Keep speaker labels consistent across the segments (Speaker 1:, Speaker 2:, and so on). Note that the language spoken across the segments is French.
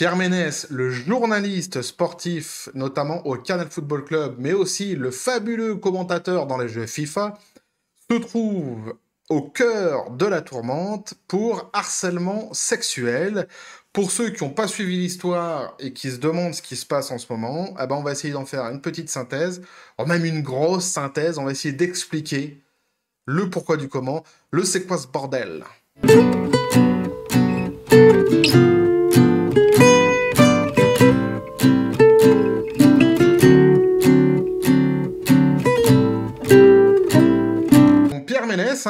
Speaker 1: Pierre Ménès, le journaliste sportif, notamment au Canal Football Club, mais aussi le fabuleux commentateur dans les jeux FIFA, se trouve au cœur de la tourmente pour harcèlement sexuel. Pour ceux qui n'ont pas suivi l'histoire et qui se demandent ce qui se passe en ce moment, eh ben on va essayer d'en faire une petite synthèse, ou oh, même une grosse synthèse, on va essayer d'expliquer le pourquoi du comment, le c'est quoi ce bordel.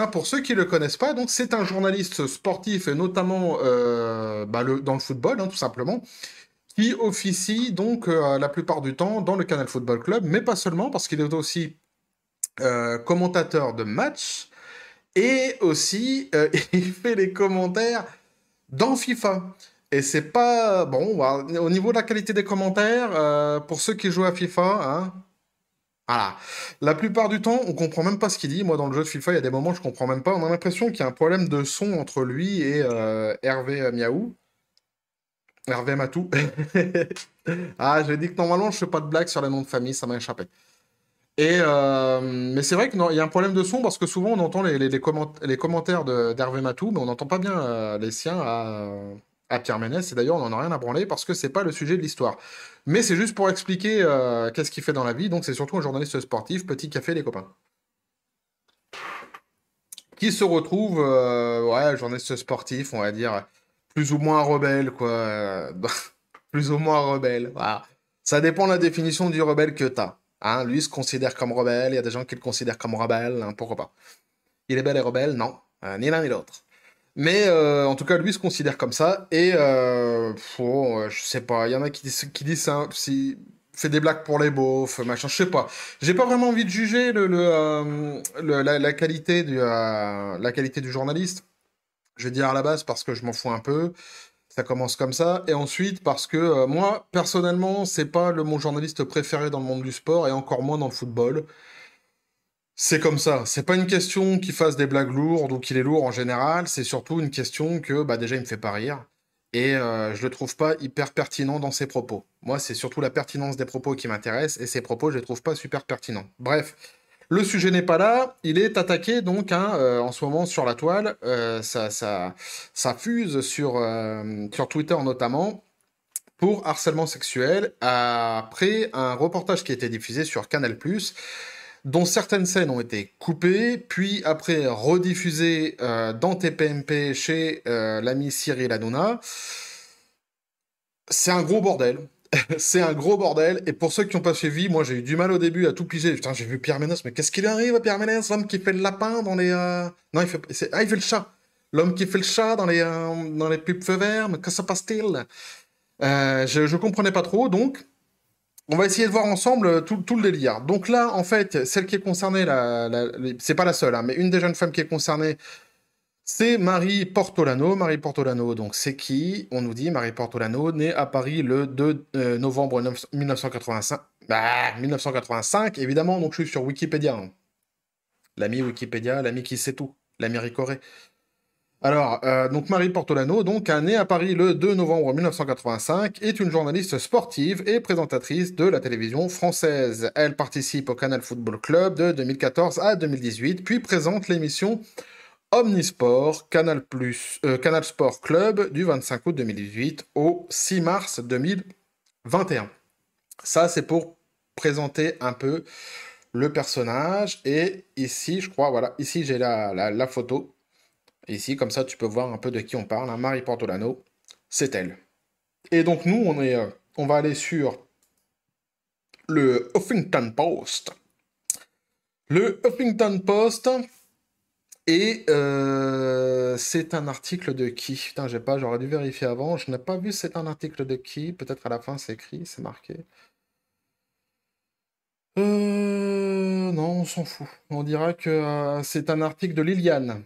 Speaker 1: pour ceux qui ne le connaissent pas, donc c'est un journaliste sportif, et notamment euh, bah, dans le football, hein, tout simplement, qui officie donc euh, la plupart du temps dans le Canal Football Club, mais pas seulement, parce qu'il est aussi euh, commentateur de matchs et aussi il fait les commentaires dans FIFA. Et c'est pas bon au niveau de la qualité des commentaires pour ceux qui jouent à FIFA. Hein, voilà. La plupart du temps, on comprend même pas ce qu'il dit. Moi, dans le jeu de FIFA, il y a des moments, où je comprends même pas. On a l'impression qu'il y a un problème de son entre lui et euh, Hervé euh, Miaou. Hervé Matou. ah, j'ai dit que normalement, je fais pas de blagues sur les noms de famille, ça m'a échappé. Et euh, mais c'est vrai qu'il y a un problème de son parce que souvent on entend les, commentaires d'Hervé Matou, mais on n'entend pas bien les siens à, à Pierre Ménès. Et d'ailleurs, on n'en a rien à branler parce que ce n'est pas le sujet de l'histoire. Mais c'est juste pour expliquer euh, qu'est-ce qu'il fait dans la vie. Donc, c'est surtout un journaliste sportif. Petit café, les copains. Qui se retrouve, euh, ouais, journaliste sportif, on va dire, plus ou moins rebelle, quoi. plus ou moins rebelle. Voilà. Ça dépend de la définition du rebelle que t'as. Hein, lui se considère comme rebelle, il y a des gens qui le considèrent comme rebelle, hein, pourquoi pas. Il est bel et rebelle Non, euh, ni l'un ni l'autre. Mais euh, en tout cas, lui se considère comme ça. Et euh, oh, je sais pas, il y en a qui disent, qui ça, hein, si, fait des blagues pour les beaufs, machin, je sais pas. J'ai pas vraiment envie de juger euh, la, qualité du, la qualité du journaliste. Je vais dire à la base parce que je m'en fous un peu. Ça commence comme ça. Et ensuite, parce que moi, personnellement, c'est pas le mon journaliste préféré dans le monde du sport et encore moins dans le football c'est comme ça. C'est pas une question qu'il fasse des blagues lourdes ou qu'il est lourd en général. C'est surtout une question que, bah, déjà, il me fait pas rire. Et euh, je le trouve pas hyper pertinent dans ses propos. Moi, c'est surtout la pertinence des propos qui m'intéresse. Et ses propos, je les trouve pas super pertinents. Bref. Le sujet n'est pas là, il est attaqué donc hein, euh, en ce moment sur la toile, euh, ça, ça, ça, fuse sur, sur Twitter notamment pour harcèlement sexuel après un reportage qui a été diffusé sur Canal ⁇ dont certaines scènes ont été coupées, puis après rediffusées euh, dans TPMP chez euh, l'ami Cyril Hanouna. C'est un gros bordel. c'est un gros bordel. Et pour ceux qui n'ont pas suivi, moi j'ai eu du mal au début à tout piger. Putain, j'ai vu Pierre Ménès, mais qu'est-ce qu'il arrive à Pierre Ménès, l'homme qui fait le lapin dans les. Euh, non, il fait... Ah, il fait le chat. L'homme qui fait le chat dans les, dans les pubs feu vert, mais que se passe-t-il je, je comprenais pas trop, donc on va essayer de voir ensemble euh, tout, le délire. Donc là, en fait, celle qui est concernée, c'est pas la seule, hein, mais une des jeunes femmes qui est concernée, c'est Marie Portolano. Marie Portolano, donc c'est qui On nous dit Marie Portolano, née à Paris le 2 euh, novembre 1985. Bah, 1985, évidemment, donc je suis sur Wikipédia. Hein. L'ami Wikipédia, l'ami qui sait tout, l'ami Ricoré. Alors, euh, donc Marie Portolano, donc, née à Paris le 2 novembre 1985, est une journaliste sportive et présentatrice de la télévision française. Elle participe au Canal Football Club de 2014 à 2018, puis présente l'émission Omnisport Canal, euh, Canal Sport Club du 25 août 2018 au 6 mars 2021. Ça, c'est pour présenter un peu le personnage. Et ici, je crois, voilà, ici j'ai la photo ici, comme ça, tu peux voir un peu de qui on parle. Hein. Marie Portolano, c'est elle. Et donc, nous, on, est, euh, on va aller sur le Huffington Post. Le Huffington Post, et euh, c'est un article de qui Putain, j'ai pas, j'aurais dû vérifier avant. Je n'ai pas vu c'est un article de qui. Peut-être à la fin c'est écrit, c'est marqué. Euh, non, on s'en fout. On dira que c'est un article de Liliane.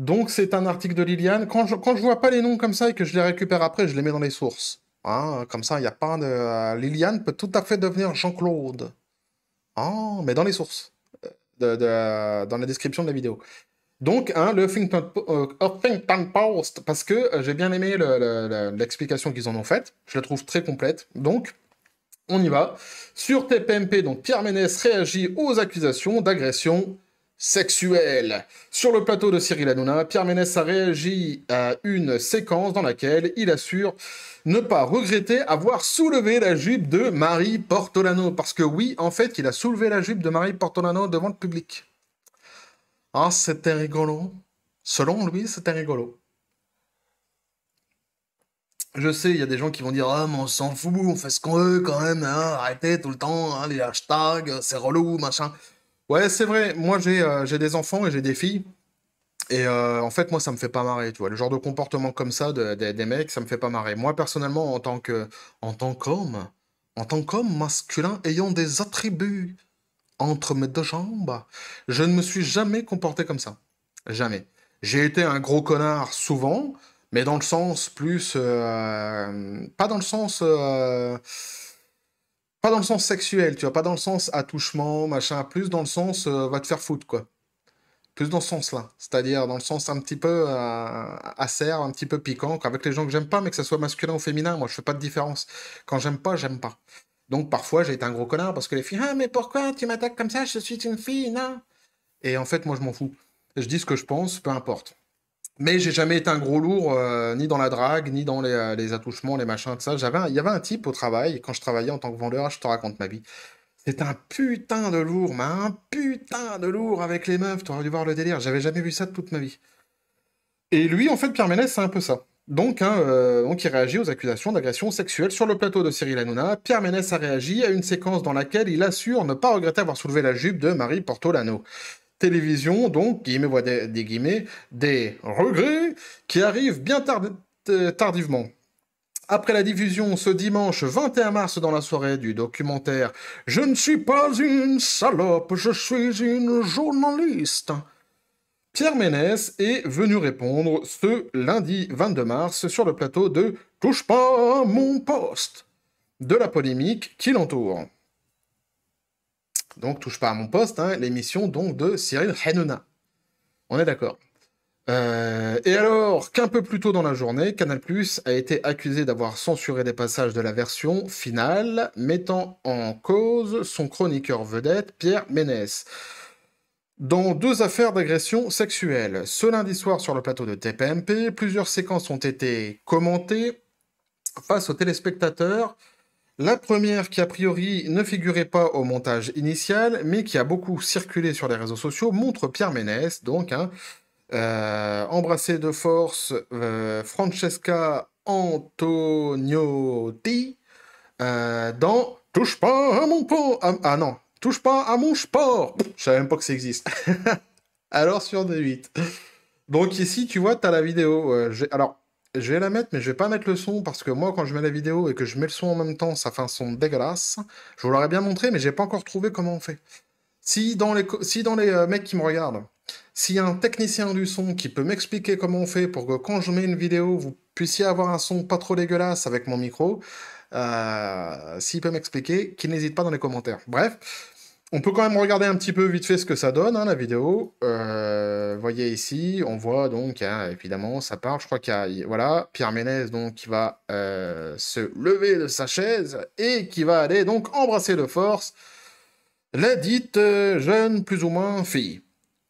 Speaker 1: Donc c'est un article de Liliane. Quand je, quand je vois pas les noms comme ça et que je les récupère après, je les mets dans les sources. Hein, comme ça, il n'y a pas de... Euh, Liliane peut tout à fait devenir Jean-Claude. Ah, mais dans les sources. Euh, dans la description de la vidéo. Donc, hein, le Think euh, Tank, Post, parce que j'ai bien aimé l'explication qu'ils en ont faite. Je la trouve très complète. Donc, on y va. Sur TPMP, donc Pierre Ménès réagit aux accusations d'agression sexuel. Sur le plateau de Cyril Hanouna, Pierre Ménès a réagi à une séquence dans laquelle il assure ne pas regretter avoir soulevé la jupe de Marie Portolano. Parce que oui, en fait, il a soulevé la jupe de Marie Portolano devant le public. Ah, c'était rigolo. Selon lui, c'était rigolo. Je sais, il y a des gens qui vont dire Ah, mais on s'en fout, on fait ce qu'on veut quand même, hein, arrêtez tout le temps, hein, les hashtags, c'est relou, machin. Ouais, c'est vrai. Moi, euh, j'ai des enfants et j'ai des filles. Et euh, en fait, moi, ça me fait pas marrer, tu vois. Le genre de comportement comme ça des mecs, ça me fait pas marrer. Moi, personnellement, en tant que en tant qu'homme, en tant qu'homme masculin ayant des attributs entre mes deux jambes, je ne me suis jamais comporté comme ça. Jamais. J'ai été un gros connard souvent, mais dans le sens plus... Euh, pas dans le sens... Pas dans le sens sexuel, tu vois, pas dans le sens attouchement, machin, plus dans le sens euh, va te faire foutre, quoi. Plus dans ce sens-là. C'est-à-dire dans le sens un petit peu à euh, acerbe, un petit peu piquant, avec les gens que j'aime pas, mais que ça soit masculin ou féminin, moi je fais pas de différence. Quand j'aime pas, j'aime pas. Donc parfois j'ai été un gros connard parce que les filles, ah mais pourquoi tu m'attaques comme ça, je suis une fille, non Et en fait, moi je m'en fous. Je dis ce que je pense, peu importe. Mais j'ai jamais été un gros lourd, euh, ni dans la drague, ni dans les, euh, attouchements, les machins, tout ça. J'avais il y avait un type au travail, quand je travaillais en tant que vendeur, je te raconte ma vie. C'est un putain de lourd, mais un putain de lourd avec les meufs, t'aurais dû voir le délire, j'avais jamais vu ça de toute ma vie. Et lui, en fait, Pierre Ménès, c'est un peu ça. Donc, hein, euh, donc, il réagit aux accusations d'agression sexuelle sur le plateau de Cyril Hanouna. Pierre Ménès a réagi à une séquence dans laquelle il assure ne pas regretter avoir soulevé la jupe de Marie Portolano télévision, donc, guillemets, des, guillemets, des regrets qui arrivent bien euh, tardivement. Après la diffusion ce dimanche 21 mars dans la soirée du documentaire Je ne suis pas une salope, je suis une journaliste. Pierre Ménès est venu répondre ce lundi 22 mars sur le plateau de Touche pas à mon poste de la polémique qui l'entoure donc Touche pas à mon poste, hein, l'émission donc de Cyril Hanouna. On est d'accord. Euh, et alors qu'un peu plus tôt dans la journée, Canal a été accusé d'avoir censuré des passages de la version finale, mettant en cause son chroniqueur vedette Pierre Ménès. Dans deux affaires d'agression sexuelle, ce lundi soir sur le plateau de TPMP, plusieurs séquences ont été commentées face aux téléspectateurs la première qui a priori ne figurait pas au montage initial, mais qui a beaucoup circulé sur les réseaux sociaux, montre Pierre Ménès, donc hein, euh, embrassé de force euh, Francesca Antoniotti euh, dans Touche pas à mon pot !» ah, non, touche pas à mon sport Je savais même pas que ça existe. Alors sur D8. Donc ici, tu vois, tu as la vidéo. alors, je vais la mettre, mais je vais pas mettre le son parce que moi, quand je mets la vidéo et que je mets le son en même temps, ça fait un son dégueulasse. Je vous l'aurais bien montré, mais j'ai pas encore trouvé comment on fait. Si dans les, si dans les euh, mecs qui me regardent, s'il y a un technicien du son qui peut m'expliquer comment on fait pour que quand je mets une vidéo, vous puissiez avoir un son pas trop dégueulasse avec mon micro, euh, s'il peut m'expliquer, qu'il n'hésite pas dans les commentaires. Bref, on peut quand même regarder un petit peu vite fait ce que ça donne, hein, la vidéo. Euh, voyez ici, on voit donc, hein, évidemment, ça part. Je crois qu'il y a, voilà, Pierre Ménez donc, qui va euh, se lever de sa chaise et qui va aller donc embrasser de force la dite euh, jeune, plus ou moins fille.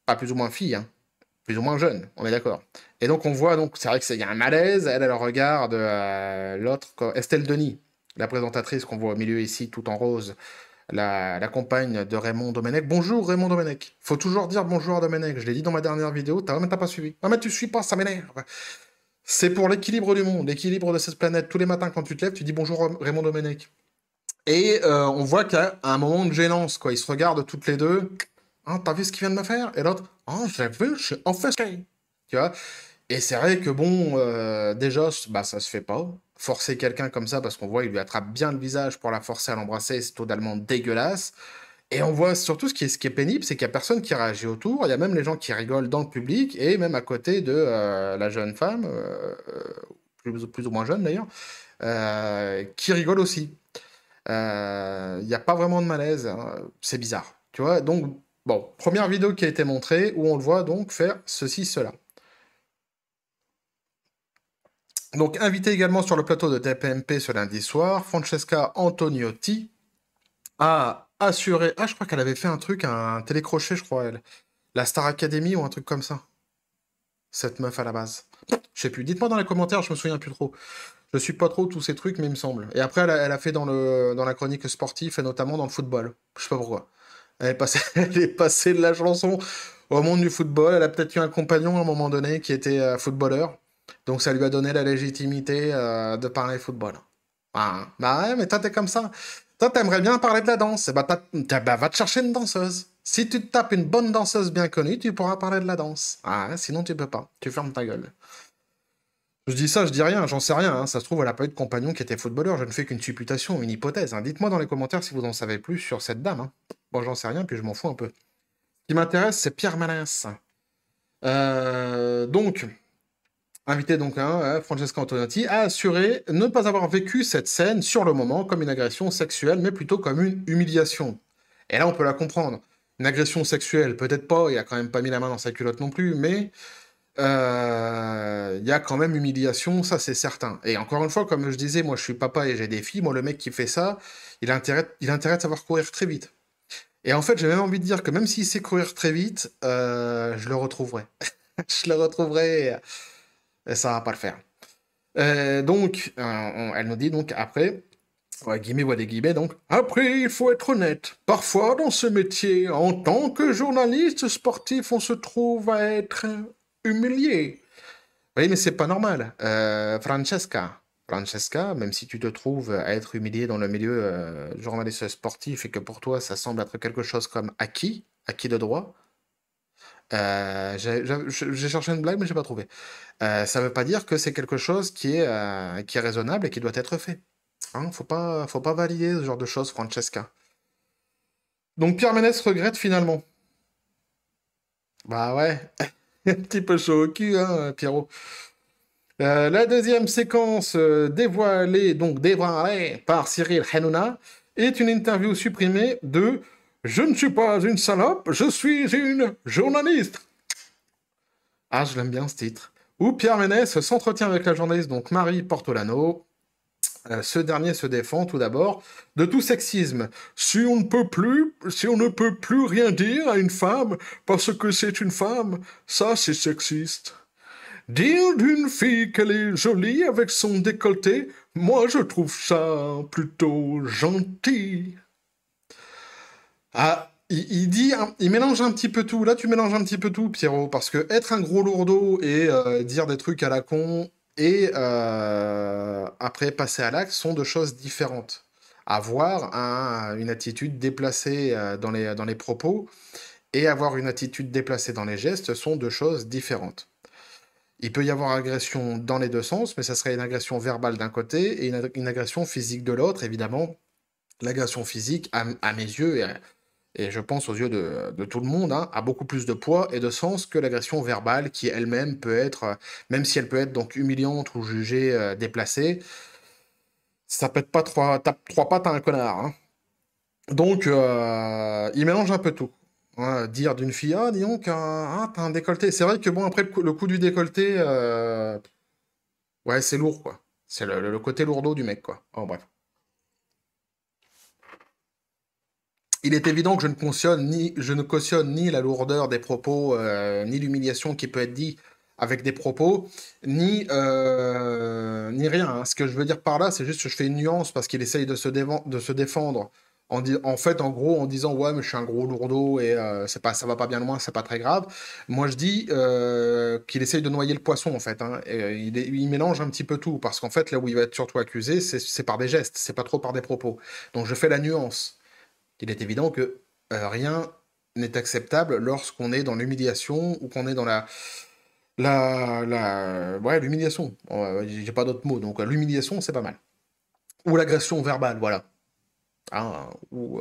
Speaker 1: Pas plus ou moins fille, hein, plus ou moins jeune, on est d'accord. Et donc, on voit, donc, c'est vrai qu'il y a un malaise. Elle, elle regarde l'autre, Estelle Denis, la présentatrice qu'on voit au milieu ici, tout en rose la, compagne de Raymond Domenech. Bonjour Raymond Domenech. Faut toujours dire bonjour à Domenech. Je l'ai dit dans ma dernière vidéo, t'as pas suivi. Ah mais tu suis pas, ça m'énerve. C'est pour l'équilibre du monde, l'équilibre de cette planète. Tous les matins quand tu te lèves, tu dis bonjour Raymond Domenech. Et euh, on voit qu'à un moment de gênance, quoi. Ils se regardent toutes les deux. Ah, t'as vu ce qu'il vient de me faire Et l'autre, ah, j'ai vu, je suis en Tu vois Et c'est vrai que bon, euh, déjà, bah, ça se fait pas forcer quelqu'un comme ça parce qu'on voit il lui attrape bien le visage pour la forcer à l'embrasser, c'est totalement dégueulasse. Et on voit surtout ce qui est, pénible, c'est qu'il n'y a personne qui réagit autour, il y a même les gens qui rigolent dans le public et même à côté de euh, la jeune femme, euh, euh, plus, ou moins jeune d'ailleurs, qui rigole aussi. Il n'y a pas vraiment de malaise, hein. c'est bizarre. Tu vois, donc, bon, première vidéo qui a été montrée où on le voit donc faire ceci, cela. Donc, invité également sur le plateau de TPMP ce lundi soir, Francesca Antoniotti a assuré. Ah, je crois qu'elle avait fait un truc, un télécrochet, je crois, elle. La Star Academy ou un truc comme ça. Cette meuf à la base. Je sais plus. Dites-moi dans les commentaires, je me souviens plus trop. Je suis pas trop tous ces trucs, mais il me semble. Et après, elle a, fait dans, le, dans la chronique sportive et notamment dans le football. Je sais pas pourquoi. Elle elle est passée de la chanson au monde du football. Elle a peut-être eu un compagnon à un moment donné qui était euh, footballeur. Donc ça lui a donné la légitimité euh, de parler football. Ah, bah ouais, mais toi t'es comme ça. Toi t'aimerais bien parler de la danse. Et eh bah, bah, va te chercher une danseuse. Si tu te tapes une bonne danseuse bien connue, tu pourras parler de la danse. Ah, sinon tu peux pas. Tu fermes ta gueule. Je dis ça, je dis rien, j'en sais rien. Hein. Ça se trouve, elle a pas eu de compagnon qui était footballeur. Je ne fais qu'une supputation, une hypothèse. Hein. Dites-moi dans les commentaires si vous en savez plus sur cette dame. Hein. Bon, j'en sais rien, puis je m'en fous un peu. Ce qui m'intéresse, c'est Pierre Malins. Euh, donc, Invité donc hein, hein Francesca Antonati a assuré ne pas avoir vécu cette scène sur le moment comme une agression sexuelle, mais plutôt comme une humiliation. Et là, on peut la comprendre. Une agression sexuelle, peut-être pas, il a quand même pas mis la main dans sa culotte non plus, mais euh, il y a quand même humiliation, ça c'est certain. Et encore une fois, comme je disais, moi je suis papa et j'ai des filles, moi le mec qui fait ça, il a intérêt, il de savoir courir très vite. Et en fait, j'ai même envie de dire que même s'il sait courir très vite, euh, je le retrouverai. je le retrouverai. Et ça va pas le faire. Euh, donc, euh, elle nous dit donc après, ouais, guillemets, ou des guillemets, donc, après, il faut être honnête. Parfois, dans ce métier, en tant que journaliste sportif, on se trouve à être humilié. Oui, mais c'est pas normal. Euh, Francesca, Francesca, même si tu te trouves à être humilié dans le milieu journaliste sportif et que pour toi, ça semble être quelque chose comme acquis, acquis de droit, euh, j'ai cherché une blague, mais j'ai pas trouvé. Euh, ça veut pas dire que c'est quelque chose qui est, euh, qui est raisonnable et qui doit être fait. Hein, faut pas, faut pas valider ce genre de choses, Francesca. Donc Pierre Ménès regrette finalement. Bah ouais, un petit peu chaud au cul, hein, Pierrot. Euh, la deuxième séquence dévoilée, donc dévoilée par Cyril Hanouna, est une interview supprimée de je ne suis pas une salope, je suis une journaliste. Ah, je l'aime bien ce titre. Où Pierre Ménès s'entretient avec la journaliste, donc Marie Portolano. Euh, ce dernier se défend tout d'abord de tout sexisme. Si on ne peut plus, si on ne peut plus rien dire à une femme parce que c'est une femme, ça c'est sexiste. Dire d'une fille qu'elle est jolie avec son décolleté, moi je trouve ça plutôt gentil. Ah, il, dit, il mélange un petit peu tout. Là, tu mélanges un petit peu tout, Pierrot, parce que être un gros lourdeau et euh, dire des trucs à la con et euh, après passer à l'acte sont deux choses différentes. Avoir une attitude déplacée euh, dans les, dans les propos et avoir une attitude déplacée dans les gestes sont deux choses différentes. Il peut y avoir agression dans les deux sens, mais ça serait une agression verbale d'un côté et une, agression physique de l'autre. Évidemment, l'agression physique, à, à, mes yeux, et je pense aux yeux de, tout le monde, hein, a beaucoup plus de poids et de sens que l'agression verbale qui elle-même peut être, euh, même si elle peut être donc humiliante ou jugée euh, déplacée, ça peut être pas trois, tape trois pattes à un connard. Hein. Donc, euh, il mélange un peu tout. Hein. dire d'une fille, ah, dis donc, ah, t'as un décolleté. C'est vrai que bon, après le coup, du décolleté, ouais, c'est lourd, quoi. C'est le, côté lourdeau du mec, quoi. Oh, bref. Il est évident que je ne cautionne ni, je ne cautionne ni la lourdeur des propos, euh, ni l'humiliation qui peut être dit avec des propos, ni, euh, ni rien. Hein. Ce que je veux dire par là, c'est juste que je fais une nuance parce qu'il essaye de se, de se défendre. En, en, fait, en gros, en disant ouais, mais je suis un gros lourdeau et ça euh, c'est pas, ça va pas bien loin, c'est pas très grave. Moi, je dis qu'il essaye de noyer le poisson en fait. Hein, il, il, mélange un petit peu tout parce qu'en fait, là où il va être surtout accusé, c'est par des gestes, c'est pas trop par des propos. Donc, je fais la nuance. Il est évident que euh, rien n'est acceptable lorsqu'on est dans l'humiliation ou qu'on est dans la la, la ouais l'humiliation euh, j'ai pas d'autres mots, donc euh, l'humiliation c'est pas mal ou l'agression verbale voilà ah, ou,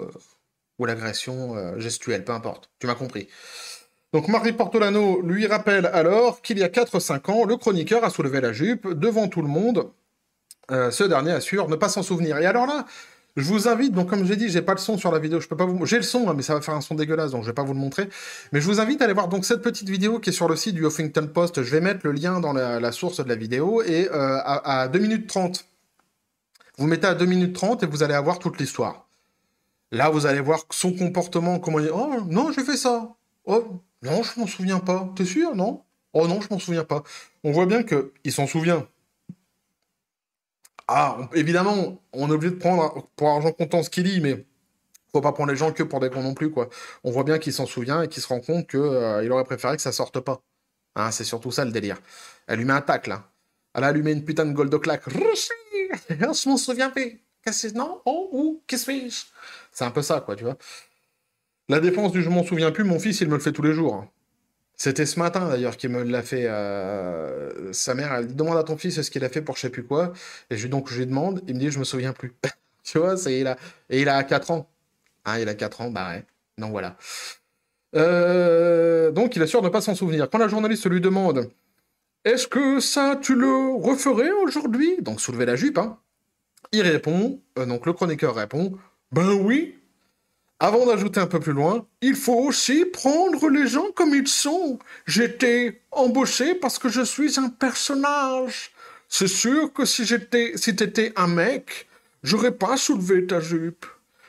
Speaker 1: l'agression gestuelle peu importe tu m'as compris donc Marie Portolano lui rappelle alors qu'il y a 4-5 ans, le chroniqueur a soulevé la jupe devant tout le monde. ce dernier assure ne pas s'en souvenir. Et alors là, je vous invite, donc comme j'ai dit, j'ai pas le son sur la vidéo, je peux pas vous... J'ai le son, hein, mais ça va faire un son dégueulasse, donc je vais pas vous le montrer. Mais je vous invite à aller voir donc cette petite vidéo qui est sur le site du Huffington Post. Je vais mettre le lien dans la, source de la vidéo et euh, à, 2 minutes 30. Vous mettez à 2 minutes 30 et vous allez avoir toute l'histoire. Là, vous allez voir son comportement, comment il dit Oh non, j'ai fait ça. Oh non, je m'en souviens pas. T'es sûr Non Oh non, je m'en souviens pas. On voit bien qu'il s'en souvient. Ah, évidemment, on est obligé de prendre pour argent comptant ce qu'il dit, mais faut pas prendre les gens que pour des cons non plus, quoi. On voit bien qu'il s'en souvient et qu'il se rend compte qu'il euh, aurait préféré que ça sorte pas. Hein, c'est surtout ça le délire. Elle lui met un tac, là. Hein. Elle a allumé une putain de gold de claque. je m'en souviens plus. Qu'est-ce que non Oh, ou qu'est-ce que C'est un peu ça, quoi, tu vois. La défense du je m'en souviens plus, mon fils, il me le fait tous les jours. Hein. C'était ce matin d'ailleurs qu'il me l'a fait. Euh, sa mère, elle demande à ton fils ce qu'il a fait pour je sais plus quoi. Et je, donc je lui demande, il me dit je me souviens plus. tu vois, et il a 4 ans. Ah, il a 4 ans, bah Non voilà. Euh, donc il assure de ne pas s'en souvenir. Quand la journaliste lui demande Est-ce que ça tu le referais aujourd'hui Donc soulever la jupe, hein. Il répond, euh, donc le chroniqueur répond Ben oui, avant d'ajouter un peu plus loin, il faut aussi prendre les gens comme ils sont. J'étais embauché parce que je suis un personnage. C'est sûr que si j'étais, si t'étais un mec, j'aurais pas soulevé ta jupe.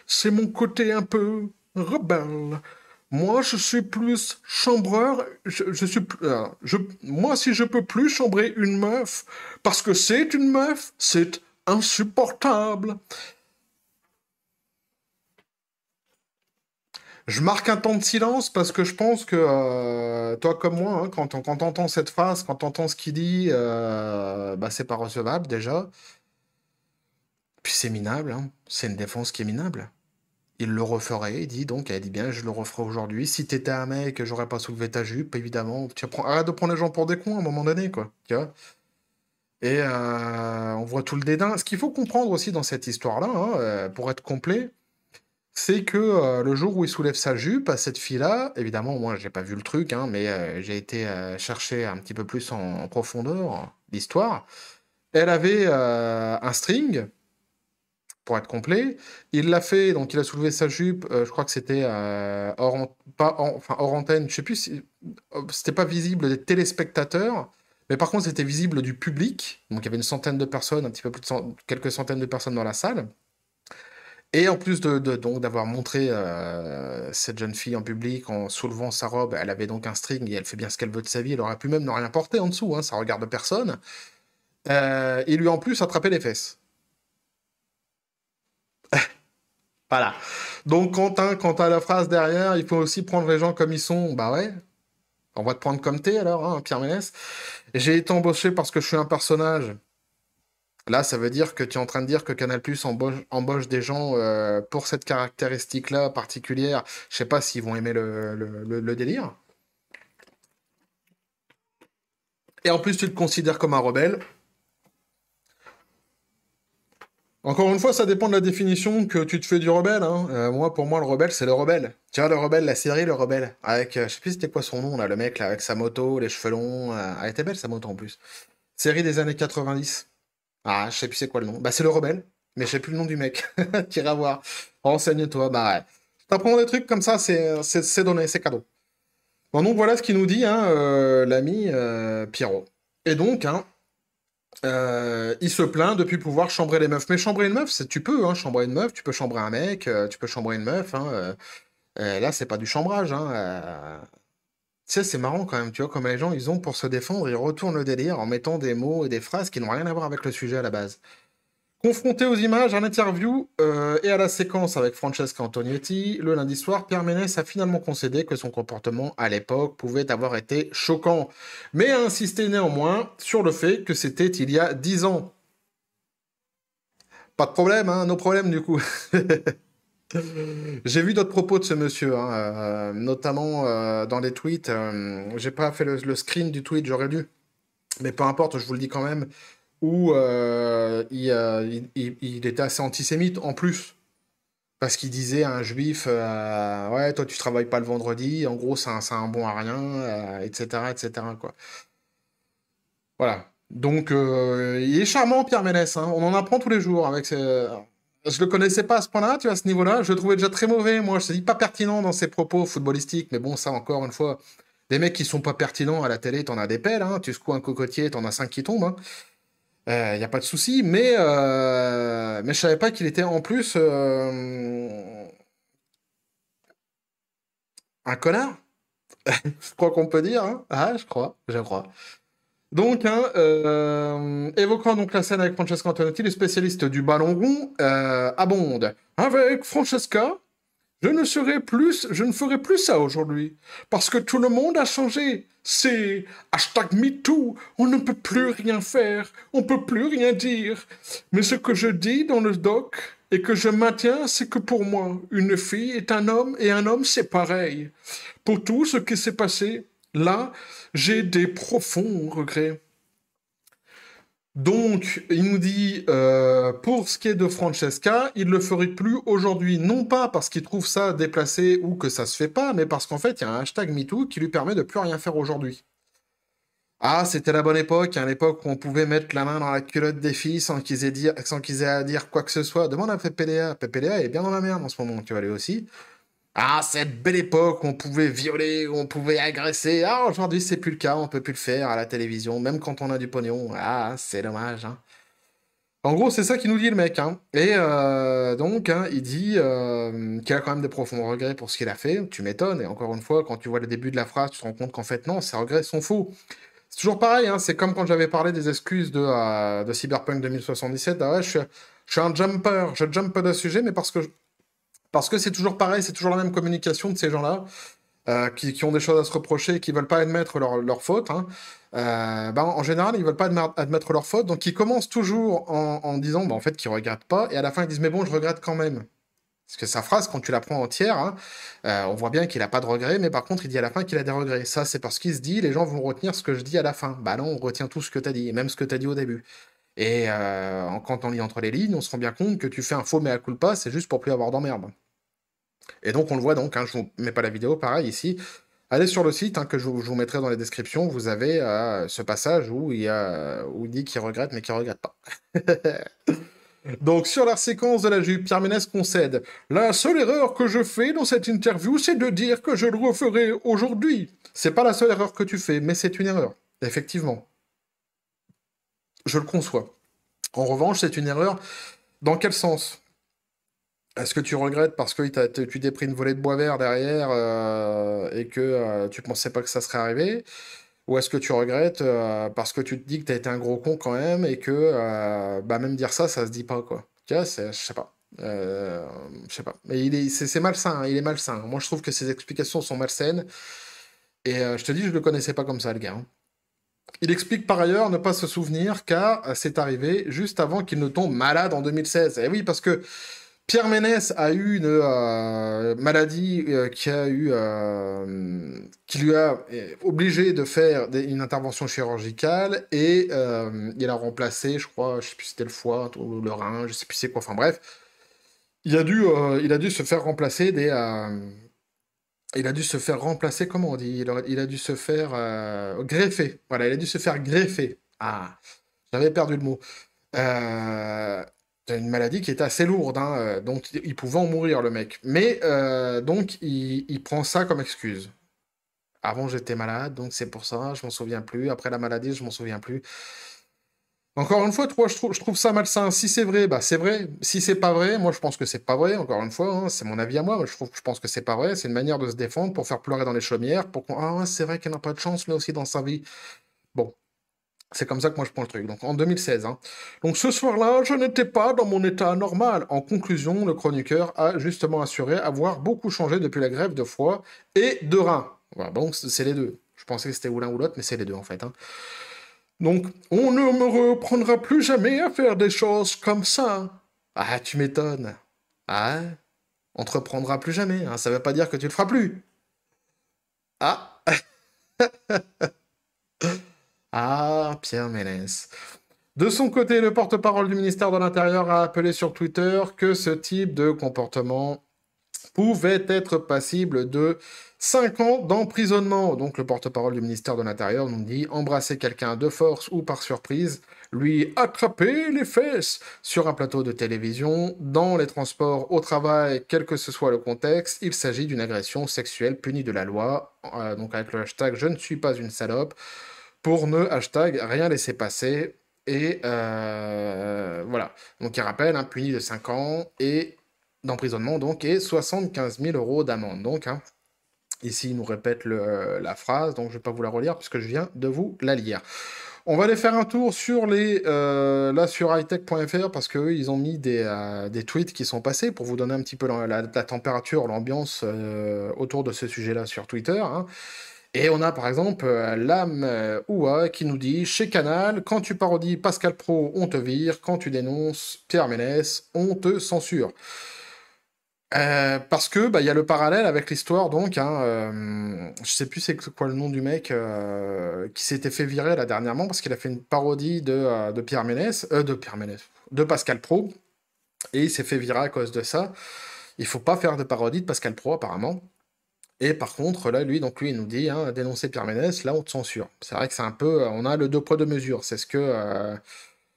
Speaker 1: C'est mon côté un peu rebelle. Moi, je suis plus chambreur. Je, suis, euh, moi, si je peux plus chambrer une meuf, parce que c'est une meuf, c'est insupportable. Je marque un temps de silence parce que je pense que euh, toi comme moi, hein, quand on cette phrase, quand entend ce qu'il dit, euh, bah, c'est pas recevable déjà. Puis c'est minable, hein. c'est une défense qui est minable. Il le referait, il dit donc, elle dit bien, je le referai aujourd'hui. Si t'étais un mec, j'aurais pas soulevé ta jupe, évidemment. Tu Arrête de prendre les gens pour des cons à un moment donné, quoi. et euh, on voit tout le dédain. Ce qu'il faut comprendre aussi dans cette histoire-là, hein, pour être complet, c'est que euh, le jour où il soulève sa jupe, à cette fille-là, évidemment, moi, je n'ai pas vu le truc, hein, mais euh, j'ai été euh, chercher un petit peu plus en, profondeur l'histoire. Elle avait un string, pour être complet. Il l'a fait, donc il a soulevé sa jupe, je crois que c'était hors, antenne, je sais plus, si, c'était pas visible des téléspectateurs. Mais par contre, c'était visible du public. Donc, il y avait une centaine de personnes, un petit peu plus de quelques centaines de personnes dans la salle. Et en plus de, donc d'avoir montré euh, cette jeune fille en public en soulevant sa robe, elle avait donc un string et elle fait bien ce qu'elle veut de sa vie. Elle aurait pu même ne rien porter en dessous, hein, ça regarde personne. il euh, lui en plus attrapé les fesses. voilà. Donc Quentin, quant à la phrase derrière, il faut aussi prendre les gens comme ils sont. Bah ouais. On va te prendre comme t'es alors, hein, Pierre Ménès. J'ai été embauché parce que je suis un personnage. Là, ça veut dire que tu es en train de dire que Canal Plus embauche, des gens euh, pour cette caractéristique-là particulière. Je sais pas s'ils vont aimer le, délire. Et en plus, tu le considères comme un rebelle. Encore une fois, ça dépend de la définition que tu te fais du rebelle. Hein. Euh, moi, pour moi, le rebelle, c'est le rebelle. Tu vois, le rebelle, la série, le rebelle. Avec, euh, je sais plus c'était quoi son nom, là, le mec, là, avec sa moto, les cheveux longs. elle était belle, sa moto, en plus. Série des années 90. Ah, je sais plus c'est quoi le nom. Bah, c'est le rebelle, mais je sais plus le nom du mec. à voir. Renseigne-toi. Bah, ouais. T'apprends des trucs comme ça, c'est donné, c'est cadeau. Bon, donc voilà ce qu'il nous dit, hein, euh, l'ami euh, Pierrot. Et donc, hein, euh, il se plaint depuis pouvoir chambrer les meufs. Mais chambrer une meuf, tu peux, hein, chambrer une meuf, tu peux chambrer un mec, tu peux chambrer une meuf. là, c'est pas du chambrage. Hein, tu sais, c'est marrant quand même, tu vois, comme les gens, ils ont pour se défendre, ils retournent le délire en mettant des mots et des phrases qui n'ont rien à voir avec le sujet à la base. Confronté aux images, à l'interview euh, et à la séquence avec Francesca Antonietti, le lundi soir, Pierre Ménès a finalement concédé que son comportement à l'époque pouvait avoir été choquant, mais a insisté néanmoins sur le fait que c'était il y a dix ans. Pas de problème, hein, nos problèmes du coup. J'ai vu d'autres propos de ce monsieur, hein, euh, notamment euh, dans les tweets. Euh, j'ai pas fait le, screen du tweet, j'aurais dû. Mais peu importe, je vous le dis quand même. Où il, était assez antisémite en plus. Parce qu'il disait à un juif Ouais, toi tu travailles pas le vendredi, en gros c'est un, bon à rien, etc. etc. Quoi. Voilà. Donc il est charmant Pierre Ménès, hein. on en apprend tous les jours avec ses je le connaissais pas à ce point-là, tu vois, à ce niveau-là. Je le trouvais déjà très mauvais. Moi, je te dis pas pertinent dans ses propos footballistiques, mais bon, ça, encore une fois, des mecs qui sont pas pertinents à la télé, t'en as des pelles. Hein. Tu secoues un cocotier, t'en as cinq qui tombent. Hein. Il euh, n'y a pas de souci, mais, euh, mais je savais pas qu'il était en plus euh, un connard. je crois qu'on peut dire. Hein. Ah, je crois, je crois. Donc, hein, euh, évoquant donc la scène avec Francesca Antonetti, le spécialiste du ballon rond abonde. Euh, avec Francesca, je ne serai plus, je ne ferai plus ça aujourd'hui, parce que tout le monde a changé. C'est hashtag MeToo, on ne peut plus rien faire, on ne peut plus rien dire. Mais ce que je dis dans le doc et que je maintiens, c'est que pour moi, une fille est un homme et un homme c'est pareil. Pour tout ce qui s'est passé, là, j'ai des profonds regrets. Donc, il nous dit, euh, pour ce qui est de Francesca, il ne le ferait plus aujourd'hui, non pas parce qu'il trouve ça déplacé ou que ça ne se fait pas, mais parce qu'en fait, il y a un hashtag MeToo qui lui permet de plus rien faire aujourd'hui. Ah, c'était la bonne époque, à hein, l'époque où on pouvait mettre la main dans la culotte des filles sans qu'ils aient, à dire quoi que ce soit. Demande à PPDA. PPDA est bien dans la merde en ce moment, tu vas aller aussi. Ah, cette belle époque on pouvait violer, on pouvait agresser. Ah, aujourd'hui, c'est plus le cas, on peut plus le faire à la télévision, même quand on a du pognon. Ah, c'est dommage. Hein. En gros, c'est ça qu'il nous dit le mec. Hein. Et euh, donc, hein, il dit euh, qu'il a quand même des profonds regrets pour ce qu'il a fait. Tu m'étonnes. Et encore une fois, quand tu vois le début de la phrase, tu te rends compte qu'en fait, non, ses regrets sont faux. C'est toujours pareil. C'est comme quand j'avais parlé des excuses de, euh, de Cyberpunk 2077. Ah ouais, je suis, je suis un jumper. Je jump d'un sujet, mais parce que parce que c'est toujours pareil, c'est toujours la même communication de ces gens-là. Euh, qui, ont des choses à se reprocher et qui ne veulent pas admettre leur faute. Hein. Euh, ben, en général, ils ne veulent pas admettre leur faute, Donc, ils commencent toujours en, disant bah, en fait, qu'ils ne regrettent pas. Et à la fin, ils disent Mais bon, je regrette quand même. Parce que sa phrase, quand tu la prends entière, hein, euh, on voit bien qu'il n'a pas de regrets, mais par contre, il dit à la fin qu'il a des regrets. Ça, c'est parce qu'il se dit Les gens vont retenir ce que je dis à la fin. Bah non, on retient tout ce que tu as dit, et même ce que tu as dit au début. Et euh, quand on lit entre les lignes, on se rend bien compte que tu fais un faux mea culpa, c'est juste pour plus avoir d'emmerde. Et donc on le voit donc, hein, je ne vous mets pas la vidéo, pareil ici. Allez sur le site hein, que je, vous mettrai dans les descriptions, vous avez euh, ce passage où il, y a, où dit qu'il regrette mais qu'il regrette pas. Donc sur la séquence de la jupe, Pierre Ménès concède « La seule erreur que je fais dans cette interview, c'est de dire que je le referai aujourd'hui. C'est pas la seule erreur que tu fais, mais c'est une erreur. Effectivement je le conçois. En revanche, c'est une erreur. Dans quel sens Est-ce que tu regrettes parce que tu t'es pris une volée de bois vert derrière euh, et que euh, tu pensais pas que ça serait arrivé Ou est-ce que tu regrettes euh, parce que tu te dis que tu as été un gros con quand même et que bah même dire ça, ça se dit pas quoi Tu je sais pas. je sais pas. Mais il est, c'est, malsain, hein, il est malsain. Moi, je trouve que ses explications sont malsaines. Et je te dis, je le connaissais pas comme ça, le gars. Hein. Il explique par ailleurs ne pas se souvenir car euh, c'est arrivé juste avant qu'il ne tombe malade en 2016. Et eh oui, parce que Pierre Ménès a eu une euh, maladie euh, qui, a eu, qui lui a obligé de faire une intervention chirurgicale et il a remplacé, je crois, je sais plus si c'était le foie ou le rein, je sais plus c'est quoi, enfin bref. Il a, dû, il a dû se faire remplacer des il a dû se faire remplacer, comment on dit il a, dû se faire euh, greffer. Voilà, il a dû se faire greffer. Ah, j'avais perdu le mot. C'est euh, une maladie qui est assez lourde, hein, euh, donc il pouvait en mourir le mec. Mais donc il, il, prend ça comme excuse. Avant j'étais malade, donc c'est pour ça, je m'en souviens plus. Après la maladie, je m'en souviens plus. Encore une fois, toi, je trouve, je trouve ça malsain. Si c'est vrai, bah c'est vrai. Si c'est pas vrai, moi je pense que c'est pas vrai. Encore une fois, hein. c'est mon avis à moi. Je trouve, je pense que c'est pas vrai. C'est une manière de se défendre pour faire pleurer dans les chaumières, pour ah c'est vrai qu'elle n'a pas de chance mais aussi dans sa vie. Bon, c'est comme ça que moi je prends le truc. Donc en 2016. Hein. Donc ce soir-là, je n'étais pas dans mon état normal. En conclusion, le chroniqueur a justement assuré avoir beaucoup changé depuis la grève de foie et de rein. Voilà, c'est les deux. Je pensais que c'était ou l'un ou l'autre, mais c'est les deux en fait. Hein. Donc, on ne me reprendra plus jamais à faire des choses comme ça. Ah, tu m'étonnes. Ah, on te reprendra plus jamais. Hein. Ça ne veut pas dire que tu le feras plus. Ah. ah, Pierre Ménès. De son côté, le porte-parole du ministère de l'Intérieur a appelé sur Twitter que ce type de comportement pouvait être passible de 5 ans d'emprisonnement. Donc le porte-parole du ministère de l'Intérieur nous dit embrasser quelqu'un de force ou par surprise, lui attraper les fesses sur un plateau de télévision, dans les transports, au travail, quel que ce soit le contexte, il s'agit d'une agression sexuelle punie de la loi, euh, donc avec le hashtag je ne suis pas une salope, pour ne hashtag rien laisser passer. Et euh, voilà. Donc il rappelle, hein, puni de 5 ans et d'emprisonnement donc et 75 000 euros d'amende. Donc hein. ici il nous répète la phrase, donc je ne vais pas vous la relire puisque je viens de vous la lire. On va aller faire un tour sur les euh, là sur hightech.fr parce qu'eux ils ont mis euh, des, tweets qui sont passés pour vous donner un petit peu la, température, l'ambiance euh, autour de ce sujet-là sur Twitter. Hein. Et on a par exemple l'âme Oua qui nous dit chez Canal, quand tu parodies Pascal Pro, on te vire, quand tu dénonces Pierre Ménès, on te censure. Euh, parce que bah, il y a le parallèle avec l'histoire donc hein, euh, je sais plus c'est quoi le nom du mec euh, qui s'était fait virer là dernièrement parce qu'il a fait une parodie de, de Pierre Ménès de Pierre de Pascal Pro et il s'est fait virer à cause de ça il faut pas faire de parodie de Pascal Pro apparemment et par contre là lui donc lui il nous dit hein, dénoncer Pierre Ménès là on te censure c'est vrai que c'est un peu on a le deux poids deux mesures c'est ce que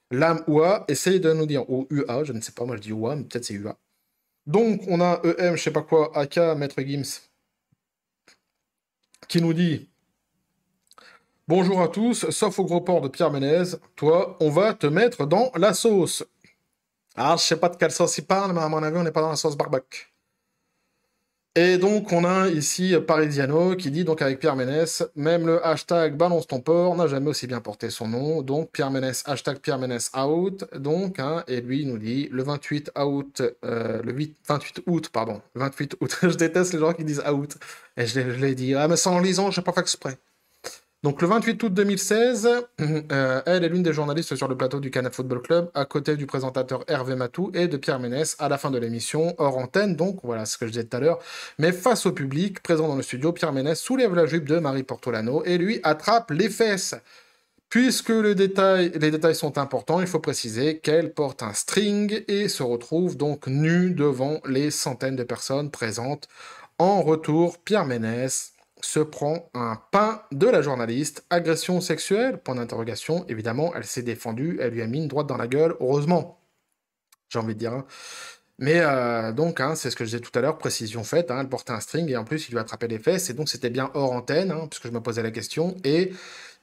Speaker 1: l'âme oua essaye de nous dire ou UA je ne sais pas moi je dis UA mais peut-être c'est UA donc, on a EM, je sais pas quoi, AK, Maître Gims, qui nous dit Bonjour à tous, sauf au gros port de Pierre Menez, toi, on va te mettre dans la sauce. Ah, je sais pas de quelle sauce il parle, mais à mon avis, on n'est pas dans la sauce barbac. Et donc, on a ici Parisiano qui dit donc avec Pierre Ménès, même le hashtag balance ton port n'a jamais aussi bien porté son nom. Donc, Pierre Ménès, hashtag Pierre Ménès out. Donc, hein, et lui, nous dit le 28 août, euh, le 28 août, pardon, 28 août. je déteste les gens qui disent out. Et je l'ai dit, ah, mais sans en lisant, je pas fait exprès. Donc le 28 août 2016, euh, elle est l'une des journalistes sur le plateau du Canal Football Club, à côté du présentateur Hervé Matou et de Pierre Ménès à la fin de l'émission, hors antenne, donc voilà ce que je disais tout à l'heure. Mais face au public, présent dans le studio, Pierre Ménès soulève la jupe de Marie Portolano et lui attrape les fesses. Puisque les détails sont importants, il faut préciser qu'elle porte un string et se retrouve donc nue devant les centaines de personnes présentes. En retour, Pierre Ménès se prend un pain de la journaliste. Agression sexuelle Point d'interrogation. Évidemment, elle s'est défendue, elle lui a mis une droite dans la gueule, heureusement. J'ai envie de dire. Hein. Mais euh, donc, hein, c'est ce que je disais tout à l'heure, précision faite, hein, elle portait un string et en plus, il lui a attrapé les fesses. Et donc, c'était bien hors antenne, puisque je me posais la question. Et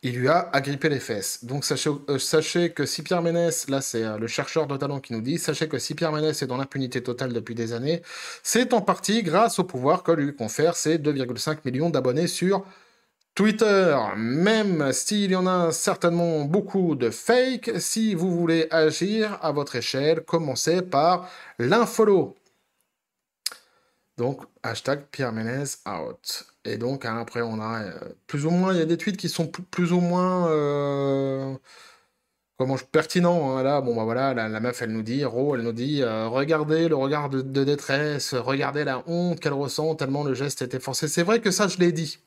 Speaker 1: il lui a agrippé les fesses. Donc sachez, euh, que si Pierre Ménès, là c'est euh, le chercheur de talent qui nous dit, sachez que si Pierre Ménès est dans l'impunité totale depuis des années, c'est en partie grâce au pouvoir que lui confère ses 2,5 millions d'abonnés sur Twitter. Même s'il y en a certainement beaucoup de fake, si vous voulez agir à votre échelle, commencez par l'infollow. Donc, hashtag Pierre Ménès out. Et donc, hein, après, on a euh, plus ou moins, il y a des tweets qui sont plus, ou moins euh, comment je, pertinents. Hein. là, bon, bah voilà, la, meuf, elle nous dit, Ro, elle nous dit euh, Regardez le regard de, détresse, regardez la honte qu'elle ressent, tellement le geste était forcé. C'est vrai que ça, je l'ai dit.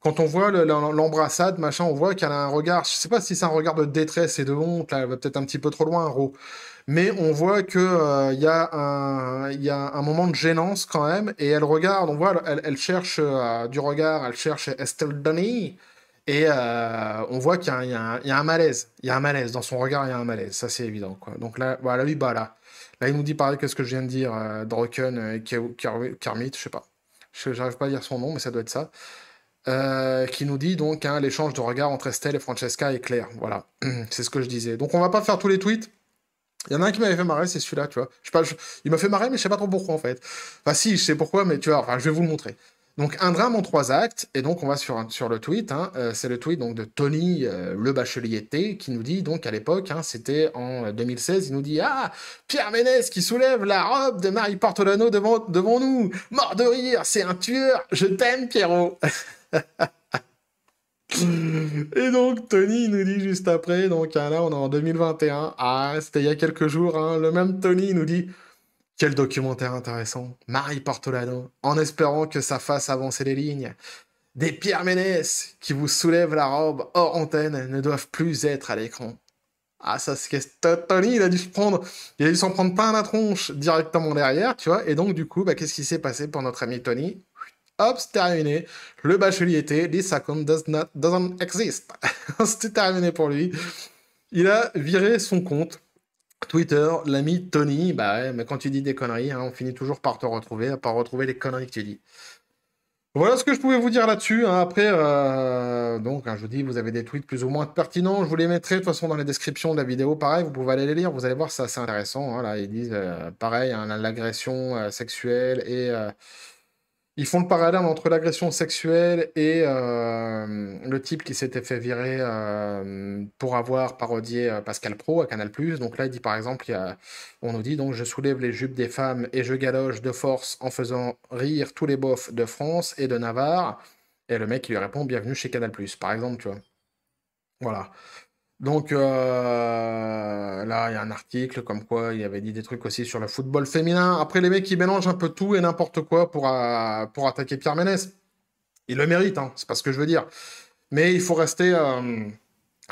Speaker 1: Quand on voit l'embrassade, machin, on voit qu'elle a un regard, je sais pas si c'est un regard de détresse et de honte, là, elle va peut-être un petit peu trop loin, Ro mais on voit que il euh, y, un... a un moment de gênance quand même, et elle regarde, on voit, elle, elle cherche euh, du regard, elle cherche Estelle Dunny et euh, on voit qu'il y, y, a un malaise, il y a un malaise, dans son regard il y a un malaise, ça c'est évident, quoi. Donc là, voilà, lui, bah là, là il nous dit pareil que ce que je viens de dire, et Kermit, je sais pas, j'arrive pas à dire son nom, mais ça doit être ça. qui nous dit donc hein, l'échange de regards entre Estelle et Francesca est clair. Voilà, c'est ce que je disais. Donc on va pas faire tous les tweets. Il y en a un qui m'avait fait marrer, c'est celui-là, tu vois. Je sais pas, Il m'a fait marrer, mais je sais pas trop pourquoi, en fait. Enfin, si, je sais pourquoi, mais tu vois, je vais vous le montrer. Donc, un drame en trois actes, et donc on va sur, sur le tweet, hein. euh, c'est le tweet donc, de Tony euh, Le Bachelier T, qui nous dit, donc à l'époque, hein, c'était en 2016, euh, il nous dit « Ah, Pierre Ménès qui soulève la robe de Marie Portolano devant, devant nous Mort de rire, c'est un tueur Je t'aime, Pierrot !» Et donc, Tony nous dit juste après, donc hein, là, on est en 2021. Ah, c'était il y a quelques jours. Hein. le même Tony nous dit Quel documentaire intéressant. Marie Portolano, en espérant que ça fasse avancer les lignes. Des Pierre Ménès qui vous soulèvent la robe hors antenne ne doivent plus être à l'écran. Ah, ça, c'est Tony, il a dû se prendre, il a dû s'en prendre plein la tronche directement derrière, tu vois. Et donc, du coup, bah, qu'est-ce qui s'est passé pour notre ami Tony Hop, c'est terminé. Le bachelier était This account does not, doesn't exist. C'était terminé pour lui. Il a viré son compte Twitter, l'ami Tony. Bah mais quand tu dis des conneries, hein, on finit toujours par te retrouver, par retrouver les conneries que tu dis. Voilà ce que je pouvais vous dire là-dessus. Hein. Après, euh, donc, hein, je vous dis, vous avez des tweets plus ou moins pertinents. Je vous les mettrai de toute façon dans la description de la vidéo. Pareil, vous pouvez aller les lire. Vous allez voir, c'est assez intéressant. là, ils disent euh, pareil, l'agression euh, sexuelle et ils font le parallèle entre l'agression sexuelle et euh, le type qui s'était fait virer euh, pour avoir parodié euh, Pascal Pro à Canal+. Donc là, il dit par exemple, il y on nous dit donc je soulève les jupes des femmes et je galoge de force en faisant rire tous les bofs de France et de Navarre. Et le mec il lui répond bienvenue chez Canal+. Par exemple, tu vois. Voilà. Donc euh, là, il y a un article comme quoi il avait dit des trucs aussi sur le football féminin. Après, les mecs, ils mélangent un peu tout et n'importe quoi pour, euh, attaquer Pierre Ménès. Il le mérite, hein, c'est pas ce que je veux dire. Mais il faut rester, euh,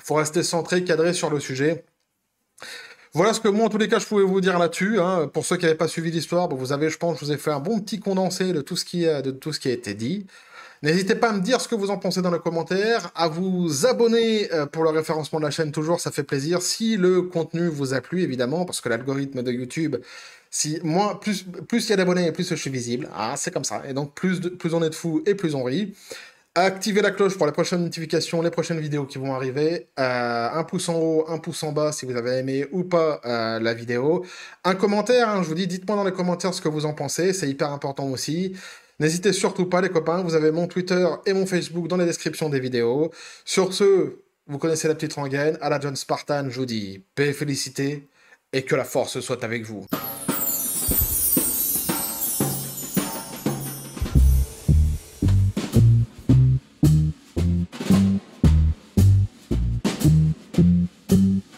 Speaker 1: faut rester centré, cadré sur le sujet. Voilà ce que moi, en tous les cas, je pouvais vous dire là-dessus. Hein. Pour ceux qui n'avaient pas suivi l'histoire, vous avez, je pense, je vous ai fait un bon petit condensé de tout ce qui, de tout ce qui a été dit. N'hésitez pas à me dire ce que vous en pensez dans les commentaires, à vous abonner euh, pour le référencement de la chaîne, toujours, ça fait plaisir. Si le contenu vous a plu, évidemment, parce que l'algorithme de YouTube, si plus il y a d'abonnés et plus je suis visible, ah, c'est comme ça. Et donc, plus, plus on est de fou et plus on rit. Activez la cloche pour les prochaines notifications, les prochaines vidéos qui vont arriver. Euh, un pouce en haut, un pouce en bas si vous avez aimé ou pas euh, la vidéo. Un commentaire, hein, je vous dis, dites-moi dans les commentaires ce que vous en pensez, c'est hyper important aussi. N'hésitez surtout pas, les copains, vous avez mon Twitter et mon Facebook dans les descriptions des vidéos. Sur ce, vous connaissez la petite rengaine, à la John Spartan, je vous dis paix et félicité, et que la force soit avec vous.